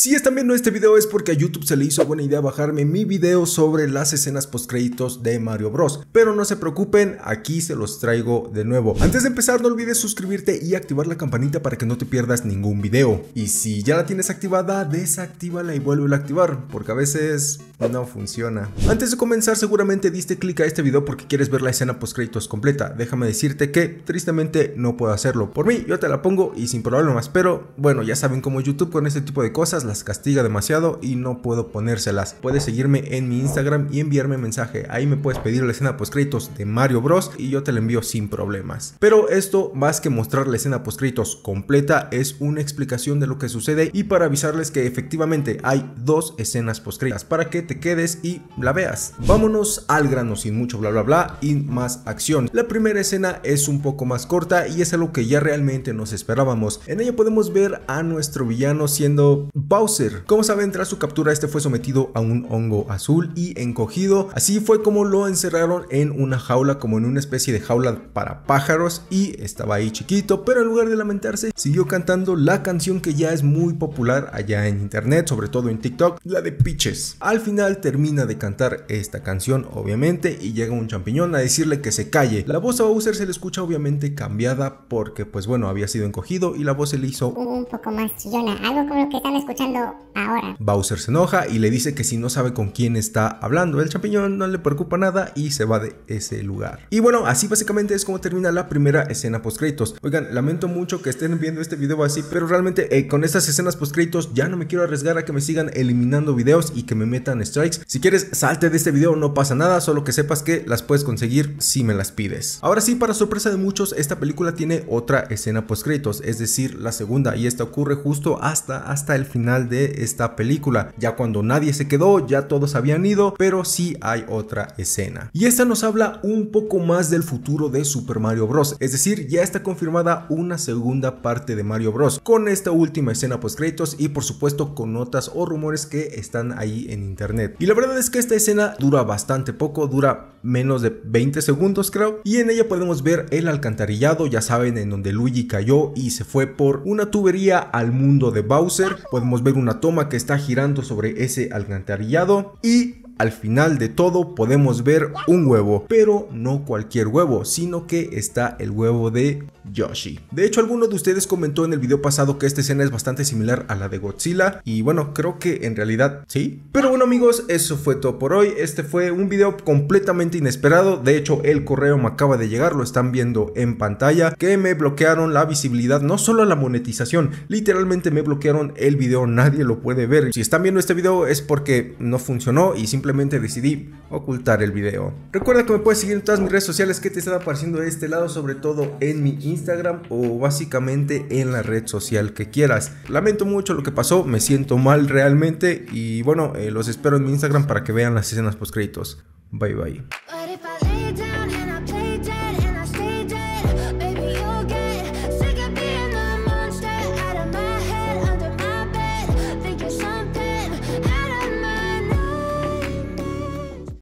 Si están viendo este video es porque a YouTube se le hizo buena idea bajarme mi video sobre las escenas post créditos de Mario Bros. Pero no se preocupen, aquí se los traigo de nuevo. Antes de empezar no olvides suscribirte y activar la campanita para que no te pierdas ningún video. Y si ya la tienes activada, desactívala y vuelve a activar, porque a veces no funciona. Antes de comenzar seguramente diste clic a este video porque quieres ver la escena post créditos completa. Déjame decirte que tristemente no puedo hacerlo. Por mí, yo te la pongo y sin más. pero bueno, ya saben cómo YouTube con este tipo de cosas las castiga demasiado y no puedo ponérselas. Puedes seguirme en mi Instagram y enviarme mensaje. Ahí me puedes pedir la escena postcréditos de Mario Bros. y yo te la envío sin problemas. Pero esto, más que mostrar la escena postcréditos completa, es una explicación de lo que sucede y para avisarles que efectivamente hay dos escenas postcritas para que te quedes y la veas. Vámonos al grano sin mucho bla bla bla y más acción. La primera escena es un poco más corta y es algo que ya realmente nos esperábamos. En ella podemos ver a nuestro villano siendo como saben, tras su captura este fue sometido a un hongo azul y encogido. Así fue como lo encerraron en una jaula, como en una especie de jaula para pájaros y estaba ahí chiquito, pero en lugar de lamentarse, siguió cantando la canción que ya es muy popular allá en internet, sobre todo en TikTok, la de Pitches. Al final termina de cantar esta canción, obviamente, y llega un champiñón a decirle que se calle. La voz a Bowser se le escucha obviamente cambiada porque pues bueno, había sido encogido y la voz se le hizo un poco más chillona, algo como lo que están escuchando pero ahora. Bowser se enoja y le dice que si no sabe con quién está hablando el champiñón, no le preocupa nada y se va de ese lugar. Y bueno, así básicamente es como termina la primera escena post créditos. Oigan, lamento mucho que estén viendo este video así, pero realmente eh, con estas escenas post créditos ya no me quiero arriesgar a que me sigan eliminando videos y que me metan strikes. Si quieres, salte de este video, no pasa nada, solo que sepas que las puedes conseguir si me las pides. Ahora sí, para sorpresa de muchos, esta película tiene otra escena post créditos, es decir, la segunda y esta ocurre justo hasta hasta el final de esta película. Ya cuando nadie se quedó, ya todos habían ido, pero sí hay otra escena. Y esta nos habla un poco más del futuro de Super Mario Bros. Es decir, ya está confirmada una segunda parte de Mario Bros. Con esta última escena post créditos y por supuesto con notas o rumores que están ahí en internet. Y la verdad es que esta escena dura bastante poco, dura menos de 20 segundos creo. Y en ella podemos ver el alcantarillado, ya saben, en donde Luigi cayó y se fue por una tubería al mundo de Bowser. Podemos ver una toma que está girando sobre ese alcantarillado y al final de todo podemos ver un huevo, pero no cualquier huevo, sino que está el huevo de Yoshi. De hecho, alguno de ustedes comentó en el video pasado que esta escena es bastante similar a la de Godzilla y bueno, creo que en realidad sí. Pero bueno amigos, eso fue todo por hoy. Este fue un video completamente inesperado. De hecho, el correo me acaba de llegar, lo están viendo en pantalla, que me bloquearon la visibilidad, no solo la monetización, literalmente me bloquearon el video, nadie lo puede ver. Si están viendo este video es porque no funcionó y simplemente decidí ocultar el video. Recuerda que me puedes seguir en todas mis redes sociales que te están apareciendo de este lado, sobre todo en mi Instagram Instagram o básicamente en la red social que quieras. Lamento mucho lo que pasó, me siento mal realmente y bueno, eh, los espero en mi Instagram para que vean las escenas post créditos. Bye bye.